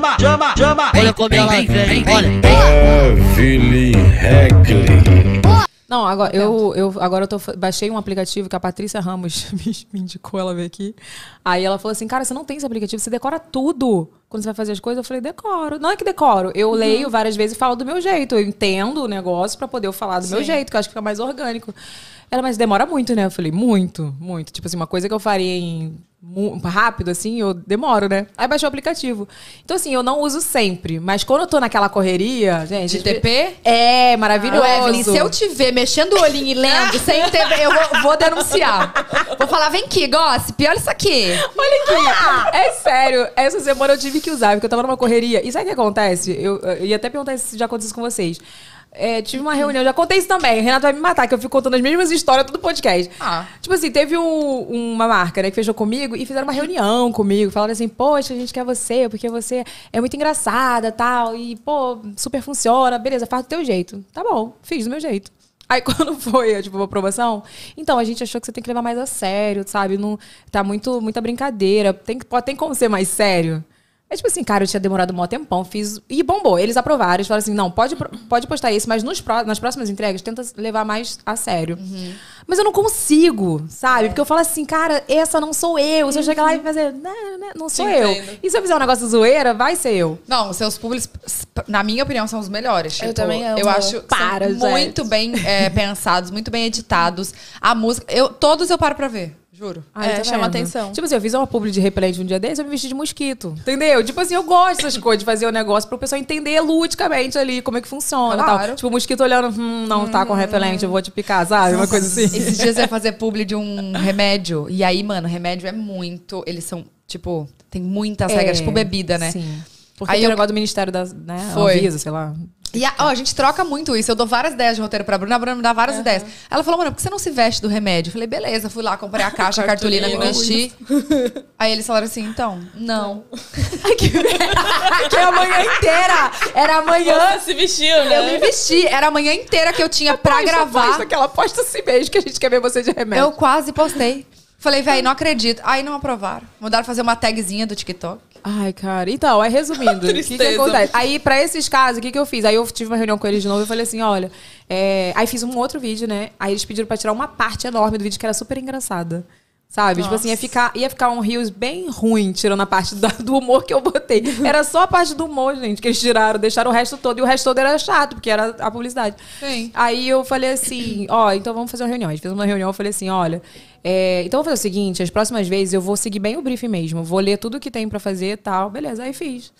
chama, chama, chama. Olha como ela vem, vem, olha. Beverly Heckley. Não, agora eu, eu, agora eu tô, baixei um aplicativo que a Patrícia Ramos me, indicou, ela veio aqui. Aí ela falou assim: Cara, você não tem esse aplicativo, você decora tudo quando você vai fazer as coisas. Eu falei: Decoro. Não é que decoro. Eu uhum. leio várias vezes e falo do meu jeito. Eu entendo o negócio para poder falar do Sim. meu jeito, que eu acho que fica mais orgânico. Ela, mas demora muito, né? Eu falei: Muito, muito. Tipo assim, uma coisa que eu faria em rápido, assim, eu demoro, né? Aí baixou o aplicativo. Então, assim, eu não uso sempre, mas quando eu tô naquela correria, gente. De TP? É, maravilhoso. Ah, Evelyn, se eu te ver mexendo o olhinho e lendo sem TV, eu vou, vou, denunciar. Vou falar, vem aqui, gossip, olha isso aqui. Olha aqui. Ah! É sério, essa semana eu tive que usar, porque eu tava numa correria. E sabe o que acontece? Eu, eu ia até perguntar se já aconteceu com vocês. É, tive uma reunião, já contei isso também. O Renato vai me matar, que eu fico contando as mesmas histórias todo podcast. Ah. Tipo assim, teve um, uma marca, né, que fechou comigo e fizeram uma reunião comigo. Falaram assim, poxa, a gente quer você, porque você é muito engraçada tal. E, pô, super funciona, beleza, faz do teu jeito. Tá bom, fiz do meu jeito. Aí quando foi, tipo, uma promoção, então a gente achou que você tem que levar mais a sério, sabe? Não tá muito muita brincadeira. Tem pode tem como ser mais sério. Mas, é tipo assim, cara, eu tinha demorado um maior tempão, fiz. E bombou. Eles aprovaram, eles falaram assim: não, pode, pode postar esse, mas nos, nas próximas entregas tenta levar mais a sério. Uhum. Mas eu não consigo, sabe? Porque eu falo assim, cara, essa não sou eu. Se eu chegar lá e uhum. fazer, não, né, não, né, não sou Te eu. Entendo. E se eu fizer um negócio zoeira, vai ser eu. Não, seus públicos, na minha opinião, são os melhores. Tipo, eu também amo. Eu acho Para, muito bem é, pensados, muito bem editados. A música. Eu, todos eu paro pra ver. Juro. Aí, ah, é, tá chama vendo? atenção. Tipo assim, eu fiz uma publi de repelente um dia desses, eu me vesti de mosquito. Entendeu? Tipo assim, eu gosto dessas coisas, de fazer o um negócio pro pessoal entender ludicamente ali como é que funciona claro. tal. Tipo, mosquito olhando, hum, não hum. tá com hum. repelente, eu vou te picar, sabe? Uma coisa assim. Esses dias eu ia fazer publi de um remédio. E aí, mano, remédio é muito. Eles são, tipo, tem muitas é, regras, tipo bebida, né? Sim. Porque aí tem eu... o negócio do Ministério da né, Foi. Avisa, sei lá. E a, ó, a gente troca muito isso. Eu dou várias ideias de roteiro pra Bruna, a Bruna me dá várias uhum. ideias. Ela falou, mano, por que você não se veste do remédio? Eu falei, beleza, fui lá, comprei a caixa, a cartolina, me vesti. Aí eles falaram assim, então, não. que a manhã inteira! Era a manhã. Você se vestiu, né? Eu me vesti. Era a manhã inteira que eu tinha eu pra posta, gravar. Posta, que ela posta assim mesmo, que a gente quer ver você de remédio. Eu quase postei. Falei, velho, não acredito. Aí não aprovaram. Mudaram fazer uma tagzinha do TikTok. Ai, cara. Então, aí é resumindo, o que, que acontece? Aí, pra esses casos, o que, que eu fiz? Aí eu tive uma reunião com eles de novo e falei assim: olha, é... aí fiz um outro vídeo, né? Aí eles pediram pra tirar uma parte enorme do vídeo que era super engraçada. Sabe? Nossa. Tipo assim, ia ficar, ia ficar um rios bem ruim, tirando a parte do humor que eu botei. Era só a parte do humor, gente, que eles tiraram, deixaram o resto todo. E o resto todo era chato, porque era a publicidade. Sim. Aí eu falei assim, ó, então vamos fazer uma reunião. A gente fez uma reunião, eu falei assim, olha, é, então, vou fazer o seguinte: as próximas vezes eu vou seguir bem o briefing mesmo. Vou ler tudo que tem para fazer e tal. Beleza, aí fiz.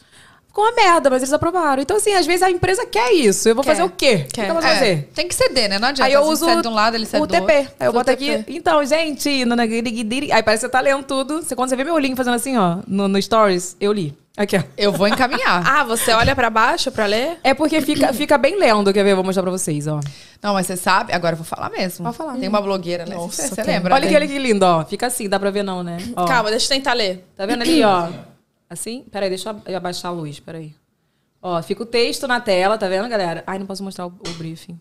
Ficou uma merda, mas eles aprovaram. Então, assim, às vezes a empresa quer isso. Eu vou quer. fazer o quê? Quer. O que eu vou fazer? É, tem que ceder, né? Não adianta. Aí eu uso de um lado, ele cede o do TP. Outro. Aí eu boto aqui. Então, gente. Aí parece que você tá lendo tudo. Quando você vê meu link fazendo assim, ó, no, no Stories, eu li. Aqui, ó. Eu vou encaminhar. ah, você olha para baixo para ler? É porque fica, fica bem lendo. Quer ver? Eu vou mostrar pra vocês, ó. Não, mas você sabe. Agora eu vou falar mesmo. Pode falar. Tem uma blogueira, né? Nossa, você, você lembra? Olha né? que, que lindo, ó. Fica assim, dá pra ver não, né? Ó. Calma, deixa eu tentar ler. Tá vendo ali, ó? Assim? Peraí, deixa eu abaixar a luz, peraí. Ó, fica o texto na tela, tá vendo, galera? Ai, não posso mostrar o, o briefing.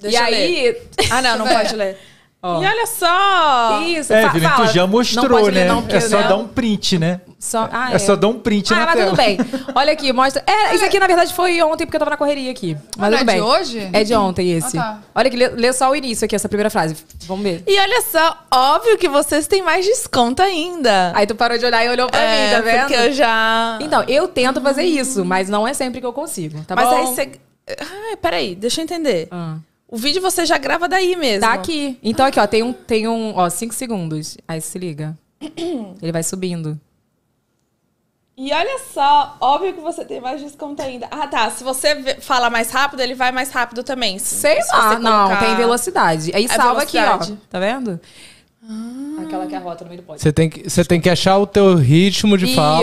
Deixa e aí. Ler. Ah, não, não pode ler. Ó. E olha só! Isso, é, Filipe, tu já mostrou, né? Ler, não, é só né? dar um print, né? Só, é. ah, é, é, só dar um print ah, na mas tela. tudo bem. Olha aqui, mostra. É, isso aqui na verdade foi ontem porque eu tava na correria aqui. Mas ah, não tudo é bem. de hoje? É de ontem ah, esse. Ah, tá. Olha aqui, lê, lê, só o início aqui, essa primeira frase. Vamos ver. E olha só, óbvio que vocês têm mais desconto ainda. Aí tu parou de olhar e olhou pra é, mim, tá vendo? Porque eu já. Então, eu tento fazer isso, mas não é sempre que eu consigo, tá mas bom? Mas aí você. Ai, peraí, deixa eu entender. Ah. O vídeo você já grava daí mesmo. Tá aqui. Então aqui, ó, tem um, tem um, ó, cinco segundos. Aí se liga. Ele vai subindo. E olha só, óbvio que você tem mais desconto ainda. Ah, tá. Se você fala mais rápido, ele vai mais rápido também. Sei Se lá, colocar... não, tem velocidade. Aí é salva velocidade. aqui, ó. Tá vendo? Ah. Aquela que é a rota no meio do pódio. Você tem, que, você tem que achar o teu ritmo de Isso. fala.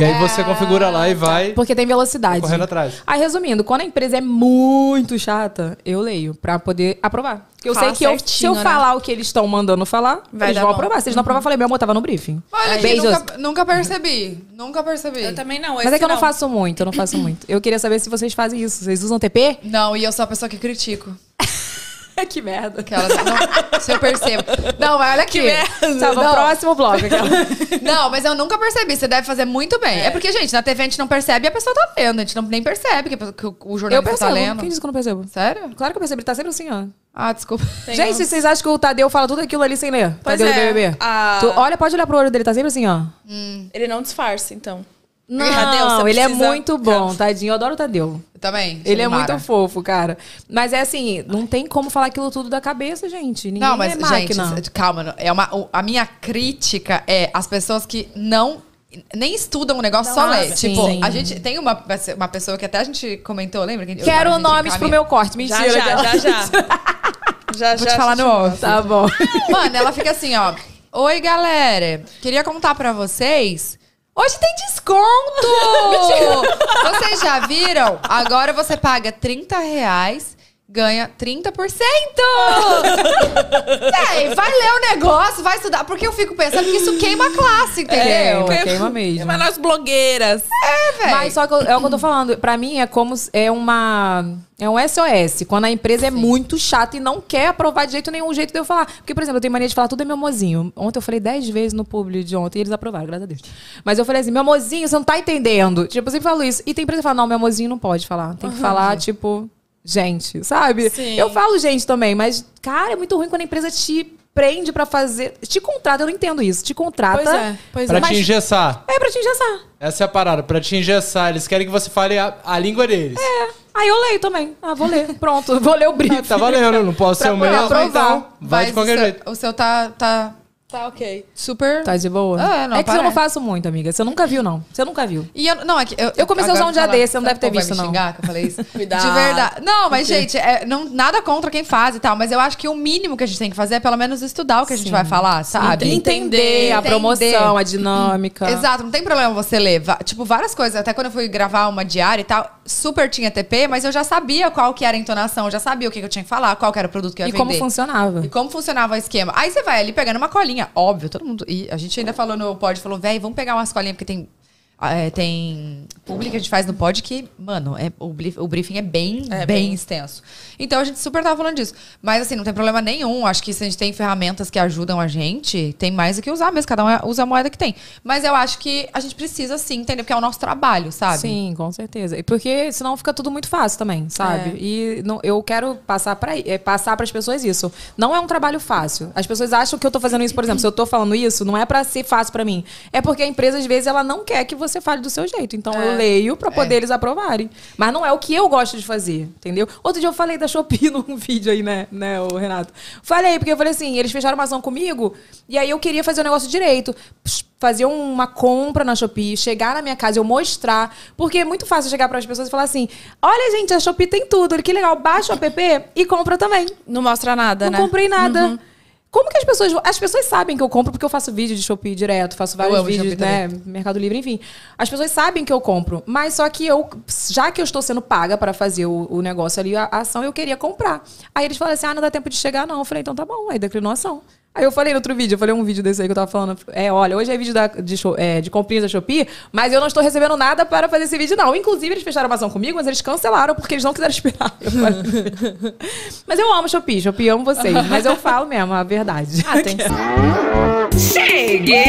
E aí você é. configura lá e tá. vai. Porque tem velocidade. Correndo atrás. Aí, resumindo, quando a empresa é muito chata, eu leio pra poder aprovar. Porque eu Fala sei que eu, se eu né? falar o que eles estão mandando falar, Vai eles vão bom. aprovar. Se eles não aprovar, eu falei, meu amor, tava no briefing. Olha, gente, nunca, nunca percebi. Nunca percebi. Eu também não. Mas é que eu não faço muito, eu não faço muito. Eu queria saber se vocês fazem isso. Vocês usam TP? Não, e eu sou a pessoa que critico. que merda. Aquela, não, se eu percebo. Não, mas olha aqui. Que merda. Tá, no próximo blog. Aquela. Não, mas eu nunca percebi. Você deve fazer muito bem. É. é. porque, gente, na TV a gente não percebe e a pessoa tá lendo. A gente não, nem percebe que, que o, jornalista jornal tá lendo. Quem disse que eu não percebo? Sério? Claro que eu percebo. Ele tá sempre assim, ó. Ah, desculpa. Tem gente, um... vocês acham que o Tadeu fala tudo aquilo ali sem ler? Pois Tadeu é. do BBB. Ah. Tu olha, pode olhar pro olho dele, tá sempre assim, ó. Hum. Ele não disfarça, então. Não, Tadeu, ele é precisa... é muito bom, tadinho. Eu adoro o Tadeu. Eu também. Ele é mara. muito fofo, cara. Mas é assim, não tem como falar aquilo tudo da cabeça, gente. Ninguém não, mas, é máquina. gente, calma. É uma, a minha crítica é as pessoas que não nem estudam o negócio, não, só lê. Tipo, sim. a gente tem uma, uma pessoa que até a gente comentou, lembra? Que Quero nomes pro meu corte. Mentira. Já, já, já, já. já, Vou já, te falar no off. Tá bom. Mano, ela fica assim, ó. Oi, galera. Queria contar para vocês Hoje tem desconto! Vocês já viram? Agora você paga 30 reais ganha 30%! Véi, vai ler o negócio, vai estudar. Porque eu fico pensando que isso queima a classe, é, entendeu? Queima, queima mesmo. Mas nós blogueiras. É, velho. Mas só que eu, é o que eu tô falando. Pra mim é como. É uma. É um SOS. Quando a empresa é Sim. é muito chata e não quer aprovar de jeito nenhum, o jeito de eu falar. Porque, por exemplo, eu tenho mania de falar tudo é meu mozinho. Ontem eu falei 10 vezes no público de ontem e eles aprovaram, graças a Deus. Mas eu falei assim, meu mozinho, você não tá entendendo. Tipo, eu sempre falo isso. E tem empresa que fala, não, meu mozinho não pode falar. Tem que uhum. falar, tipo gente, sabe? Sim. Eu falo gente também, mas, cara, é muito ruim quando a empresa te prende para fazer. Te contrata, eu não entendo isso. Te contrata. Pois é, pois pra é. te engessar. É, pra te engessar. Essa é a parada, pra te engessar. Eles querem que você fale a, a língua deles. É. Aí eu leio também. Ah, vou ler. Pronto, vou ler o brief. Ah, tá valendo, não posso ser o melhor, então vai de qualquer o seu, jeito. O seu tá, tá Tá, ok. Super. Tá de boa? Ah, é, não, é que parece. eu não faço muito, amiga. Você nunca viu, não. Você nunca viu. E eu, não, é que eu, eu comecei a usar um dia desse, você não deve ter visto, não. Xingar, que eu falei isso. Cuidado. De verdade. Não, mas, gente, é, não, nada contra quem faz e tal, mas eu acho que o mínimo que a gente tem que fazer é pelo menos estudar o que a gente vai falar, sabe? Entender, Entender a promoção, a dinâmica. Exato, não tem problema você ler. Tipo, várias coisas. Até quando eu fui gravar uma diária e tal, super tinha TP, mas eu já sabia qual que era a entonação, já sabia o que, que eu tinha que falar, qual que era o produto que eu ia e vender. E como funcionava. E como funcionava o esquema. Aí você vai ali pegando uma colinha óbvio, todo mundo. E a gente ainda falou no pod, falou, velho, vamos pegar uma escolinha, porque tem ah, é, tem público que a gente faz no pod que, mano, é, o, o briefing é bem, é, bem, extenso. Então a gente super tava falando disso. Mas assim, não tem problema nenhum. Acho que se a gente tem ferramentas que ajudam a gente, tem mais do que usar mesmo. Cada um é, usa a moeda que tem. Mas eu acho que a gente precisa sim entender, porque é o nosso trabalho, sabe? Sim, com certeza. E porque senão fica tudo muito fácil também, sabe? É. E não, eu quero passar para é, passar as pessoas isso. Não é um trabalho fácil. As pessoas acham que eu tô fazendo isso, por exemplo, se eu tô falando isso, não é para ser fácil para mim. É porque a empresa, às vezes, ela não quer que você você fale do seu jeito. Então é. eu leio para poder é. eles aprovarem. Mas não é o que eu gosto de fazer, entendeu? Outro dia eu falei da Shopee num vídeo aí, né, né, o Renato? Falei, porque eu falei assim, eles fecharam uma ação comigo e aí eu queria fazer o negócio direito. Fazer uma compra na Shopee, chegar na minha casa, eu mostrar. Porque é muito fácil chegar para as pessoas e falar assim: olha, gente, a Shopee tem tudo, que legal, baixa o app e compra também. Não mostra nada, não né? Não comprei nada. Uhum. Como que as pessoas. As pessoas sabem que eu compro porque eu faço vídeo de Shopee direto, faço vários vídeos, né? Mercado Livre, enfim. As pessoas sabem que eu compro, mas só que eu, já que eu estou sendo paga para fazer o, o, negócio ali, a, a ação, eu queria comprar. Aí eles falaram assim: ah, não dá tempo de chegar, não. Eu falei, então tá bom, aí declinou a ação. Aí eu falei no outro vídeo, eu falei um vídeo desse aí que eu tava falando. É, olha, hoje é vídeo da, de, é, de comprinhas da Shopee, mas eu não estou recebendo nada para fazer esse vídeo, não. Inclusive, eles fecharam a ação comigo, mas eles cancelaram porque eles não quiseram esperar. Eu mas eu amo Shopee, Shopee, amo vocês. Mas eu falo mesmo a verdade. Ah, tem. Cheguei!